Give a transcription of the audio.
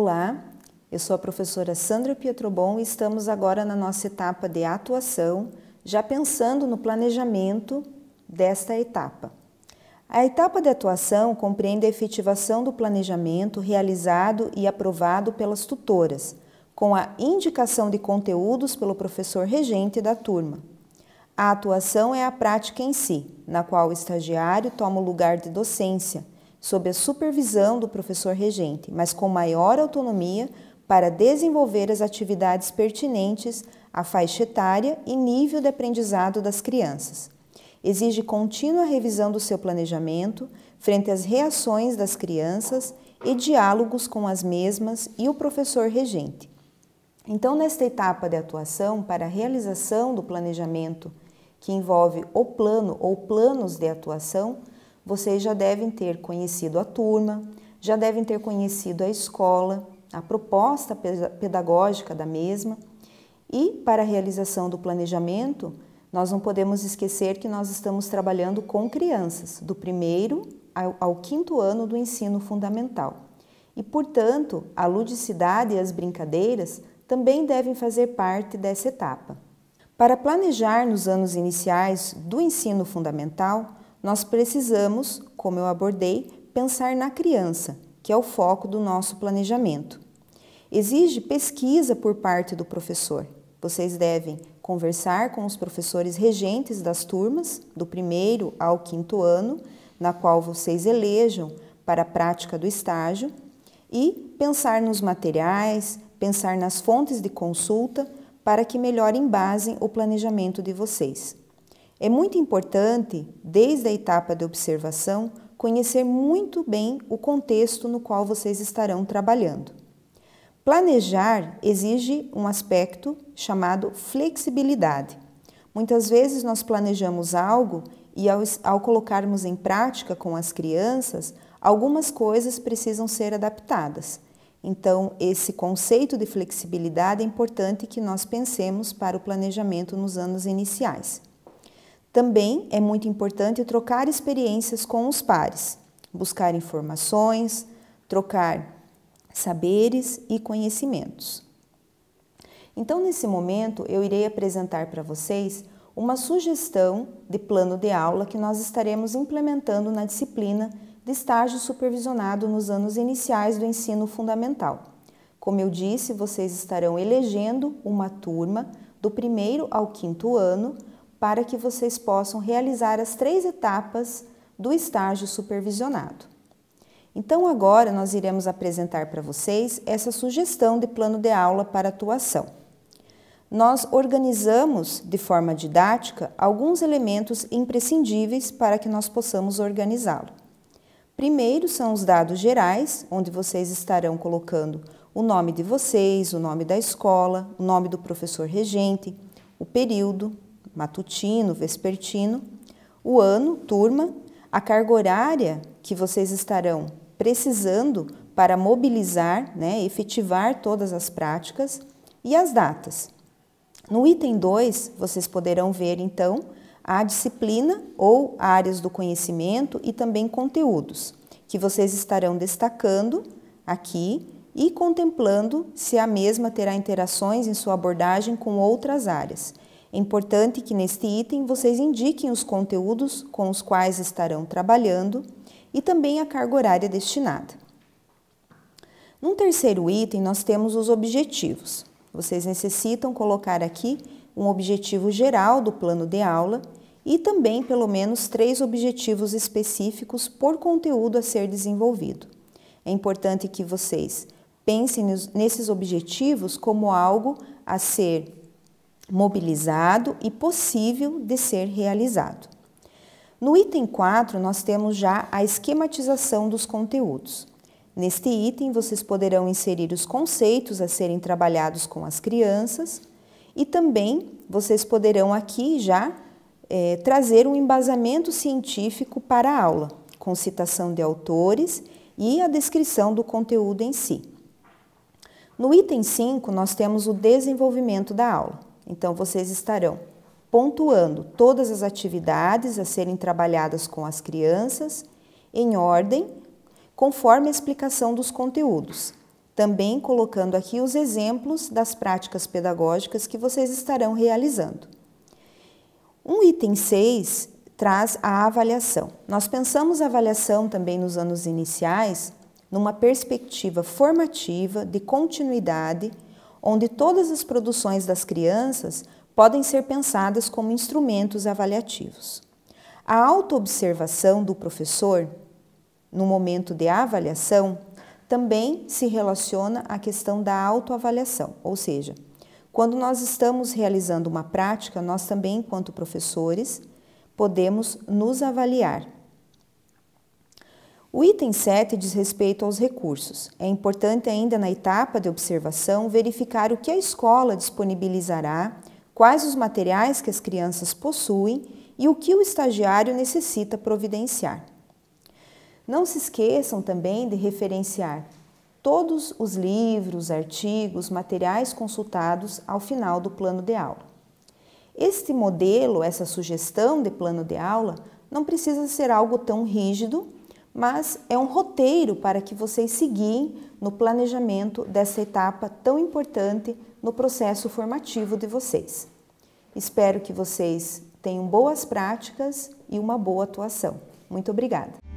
Olá, eu sou a professora Sandra Pietrobon e estamos agora na nossa etapa de atuação, já pensando no planejamento desta etapa. A etapa de atuação compreende a efetivação do planejamento realizado e aprovado pelas tutoras, com a indicação de conteúdos pelo professor regente da turma. A atuação é a prática em si, na qual o estagiário toma o lugar de docência, sob a supervisão do professor regente, mas com maior autonomia para desenvolver as atividades pertinentes à faixa etária e nível de aprendizado das crianças. Exige contínua revisão do seu planejamento frente às reações das crianças e diálogos com as mesmas e o professor regente. Então, nesta etapa de atuação para a realização do planejamento, que envolve o plano ou planos de atuação, vocês já devem ter conhecido a turma, já devem ter conhecido a escola, a proposta pedagógica da mesma. E para a realização do planejamento, nós não podemos esquecer que nós estamos trabalhando com crianças, do primeiro ao, ao quinto ano do ensino fundamental. E, portanto, a ludicidade e as brincadeiras também devem fazer parte dessa etapa. Para planejar nos anos iniciais do ensino fundamental, nós precisamos, como eu abordei, pensar na criança, que é o foco do nosso planejamento. Exige pesquisa por parte do professor. Vocês devem conversar com os professores regentes das turmas, do primeiro ao quinto ano, na qual vocês elejam para a prática do estágio, e pensar nos materiais, pensar nas fontes de consulta, para que melhor embasem o planejamento de vocês. É muito importante, desde a etapa de observação, conhecer muito bem o contexto no qual vocês estarão trabalhando. Planejar exige um aspecto chamado flexibilidade. Muitas vezes nós planejamos algo e, ao, ao colocarmos em prática com as crianças, algumas coisas precisam ser adaptadas. Então, esse conceito de flexibilidade é importante que nós pensemos para o planejamento nos anos iniciais. Também é muito importante trocar experiências com os pares, buscar informações, trocar saberes e conhecimentos. Então, nesse momento, eu irei apresentar para vocês uma sugestão de plano de aula que nós estaremos implementando na disciplina de estágio supervisionado nos anos iniciais do ensino fundamental. Como eu disse, vocês estarão elegendo uma turma do primeiro ao quinto ano para que vocês possam realizar as três etapas do estágio supervisionado. Então, agora nós iremos apresentar para vocês essa sugestão de plano de aula para atuação. Nós organizamos de forma didática alguns elementos imprescindíveis para que nós possamos organizá-lo. Primeiro são os dados gerais, onde vocês estarão colocando o nome de vocês, o nome da escola, o nome do professor regente, o período, matutino, vespertino, o ano, turma, a carga horária que vocês estarão precisando para mobilizar, né, efetivar todas as práticas e as datas. No item 2, vocês poderão ver então a disciplina ou áreas do conhecimento e também conteúdos que vocês estarão destacando aqui e contemplando se a mesma terá interações em sua abordagem com outras áreas. É importante que neste item vocês indiquem os conteúdos com os quais estarão trabalhando e também a carga horária destinada. Num terceiro item, nós temos os objetivos. Vocês necessitam colocar aqui um objetivo geral do plano de aula e também pelo menos três objetivos específicos por conteúdo a ser desenvolvido. É importante que vocês pensem nesses objetivos como algo a ser mobilizado e possível de ser realizado. No item 4, nós temos já a esquematização dos conteúdos. Neste item, vocês poderão inserir os conceitos a serem trabalhados com as crianças e também vocês poderão aqui já é, trazer um embasamento científico para a aula, com citação de autores e a descrição do conteúdo em si. No item 5, nós temos o desenvolvimento da aula. Então, vocês estarão pontuando todas as atividades a serem trabalhadas com as crianças em ordem, conforme a explicação dos conteúdos. Também colocando aqui os exemplos das práticas pedagógicas que vocês estarão realizando. Um item 6 traz a avaliação. Nós pensamos a avaliação também nos anos iniciais numa perspectiva formativa de continuidade onde todas as produções das crianças podem ser pensadas como instrumentos avaliativos. A autoobservação do professor no momento de avaliação também se relaciona à questão da autoavaliação, ou seja, quando nós estamos realizando uma prática, nós também, enquanto professores, podemos nos avaliar o item 7 diz respeito aos recursos. É importante ainda na etapa de observação verificar o que a escola disponibilizará, quais os materiais que as crianças possuem e o que o estagiário necessita providenciar. Não se esqueçam também de referenciar todos os livros, artigos, materiais consultados ao final do plano de aula. Este modelo, essa sugestão de plano de aula, não precisa ser algo tão rígido mas é um roteiro para que vocês seguiem no planejamento dessa etapa tão importante no processo formativo de vocês. Espero que vocês tenham boas práticas e uma boa atuação. Muito obrigada!